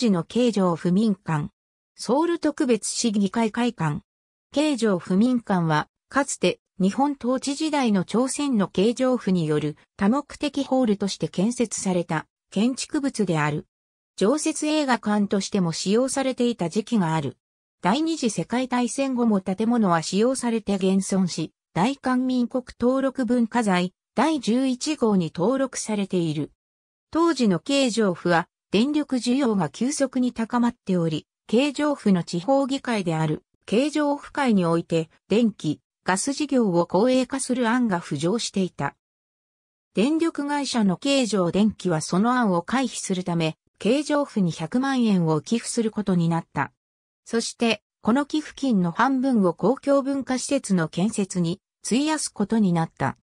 時の形状不民館。ソウル特別市議会会館。形状不民館は、かつて日本統治時代の朝鮮の形状府による多目的ホールとして建設された建築物である。常設映画館としても使用されていた時期がある。第二次世界大戦後も建物は使用されて現存し、大韓民国登録文化財第11号に登録されている。当時の形状府は電力需要が急速に高まっており、京城府の地方議会である、京城府会において、電気、ガス事業を公営化する案が浮上していた。電力会社の京城電気はその案を回避するため、京城府に100万円を寄付することになった。そして、この寄付金の半分を公共文化施設の建設に費やすことになった。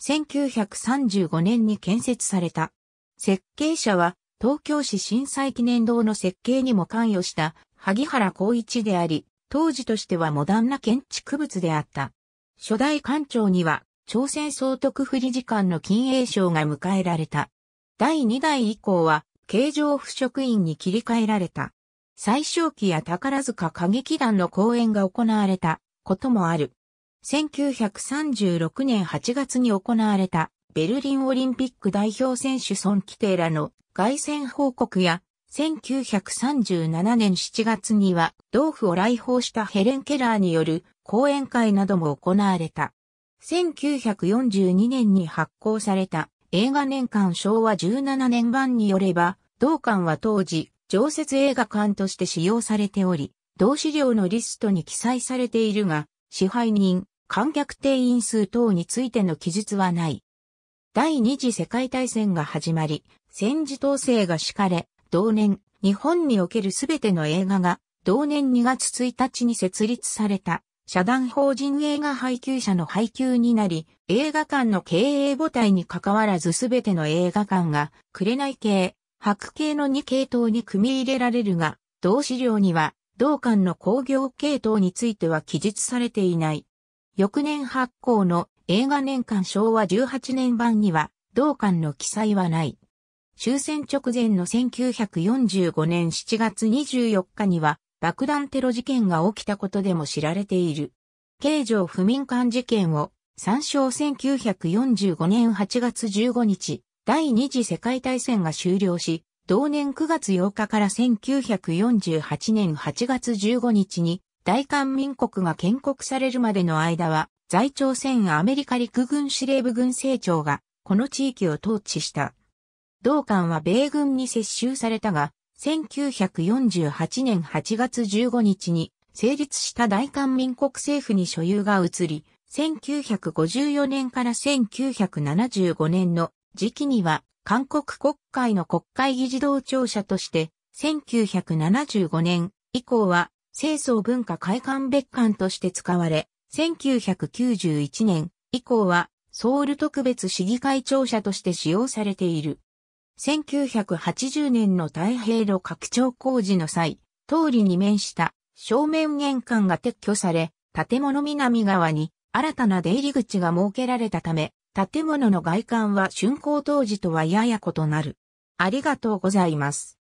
1935年に建設された。設計者は東京市震災記念堂の設計にも関与した萩原光一であり、当時としてはモダンな建築物であった。初代館長には、朝鮮総督府理事官の金栄賞が迎えられた。第2代以降は、形状不職員に切り替えられた。最小期や宝塚歌劇団の公演が行われたこともある。1936年8月に行われたベルリンオリンピック代表選手孫規定らの凱旋報告や、1937年7月には、同府を来訪したヘレン・ケラーによる講演会なども行われた。1942年に発行された映画年間昭和17年版によれば、同館は当時、常設映画館として使用されており、同資料のリストに記載されているが、支配人、観客定員数等についての記述はない。第二次世界大戦が始まり、戦時統制が敷かれ、同年、日本におけるすべての映画が、同年2月1日に設立された、社団法人映画配給者の配給になり、映画館の経営母体に関わらずすべての映画館が、紅系、白系の2系統に組み入れられるが、同資料には、同館の工業系統については記述されていない。翌年発行の映画年間昭和18年版には、同館の記載はない。終戦直前の1945年7月24日には、爆弾テロ事件が起きたことでも知られている。慶城不民間事件を参照1945年8月15日、第二次世界大戦が終了し、同年9月8日から1948年8月15日に大韓民国が建国されるまでの間は、在朝鮮アメリカ陸軍司令部軍政庁が、この地域を統治した。同館は米軍に接収されたが、1948年8月15日に成立した大韓民国政府に所有が移り、1954年から1975年の時期には韓国国会の国会議事堂庁舎として、1975年以降は清掃文化会館別館として使われ、1991年以降はソウル特別市議会庁舎として使用されている。1980年の太平路拡張工事の際、通りに面した正面玄関が撤去され、建物南側に新たな出入り口が設けられたため、建物の外観は竣工当時とはやや異なる。ありがとうございます。